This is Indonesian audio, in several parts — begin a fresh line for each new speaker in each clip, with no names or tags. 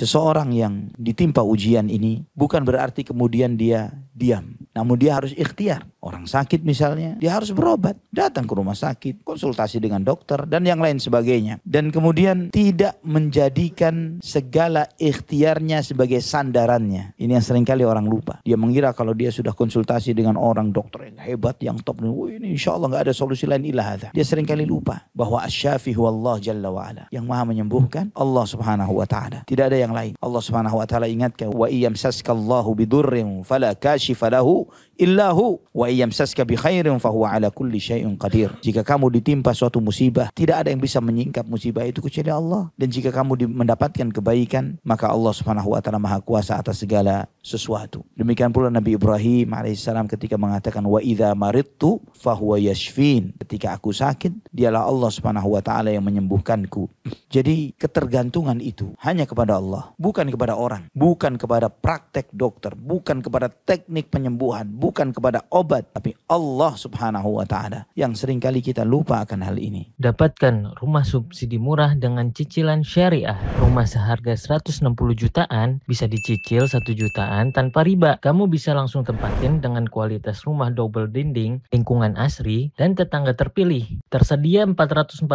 Seseorang yang ditimpa ujian ini bukan berarti kemudian dia diam. Namun dia harus ikhtiar. Orang sakit misalnya, dia harus berobat, datang ke rumah sakit, konsultasi dengan dokter, dan yang lain sebagainya. Dan kemudian tidak menjadikan segala ikhtiarnya sebagai sandarannya. Ini yang seringkali orang lupa. Dia mengira kalau dia sudah konsultasi dengan orang dokter yang hebat, yang top, oh ini insya Allah gak ada solusi lain ilah Dia seringkali lupa bahwa asyafi Allah jalla wa'ala. Yang maha menyembuhkan Allah subhanahu wa ta'ala. Tidak ada yang lain. Allah subhanahu wa ta'ala ingatkan, wa iyam saskallahu bidurrim fala kashifalahu illahu wa yamsaska bi khairin ala kulli syai'in qadir. Jika kamu ditimpa suatu musibah, tidak ada yang bisa menyingkap musibah itu kecuali Allah. Dan jika kamu mendapatkan kebaikan, maka Allah Subhanahu wa taala Maha Kuasa atas segala sesuatu. Demikian pula Nabi Ibrahim alaihissalam ketika mengatakan wa idza maridtu fahuwa yashfin. Ketika aku sakit, dialah Allah Subhanahu wa taala yang menyembuhkanku. Jadi ketergantungan itu hanya kepada Allah, bukan kepada orang, bukan kepada praktek dokter, bukan kepada teknik penyembuhan, bukan kepada obat sahabat, tapi Allah Subhanahu wa taala yang seringkali kita lupa akan hal ini.
Dapatkan rumah subsidi murah dengan cicilan syariah. Rumah seharga 160 jutaan bisa dicicil 1 jutaan tanpa riba. Kamu bisa langsung tempatin dengan kualitas rumah double dinding, lingkungan asri, dan tetangga terpilih. Tersedia 442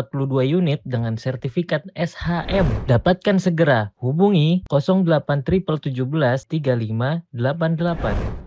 unit dengan sertifikat SHM. Dapatkan segera. Hubungi 08 triple 17 35 88.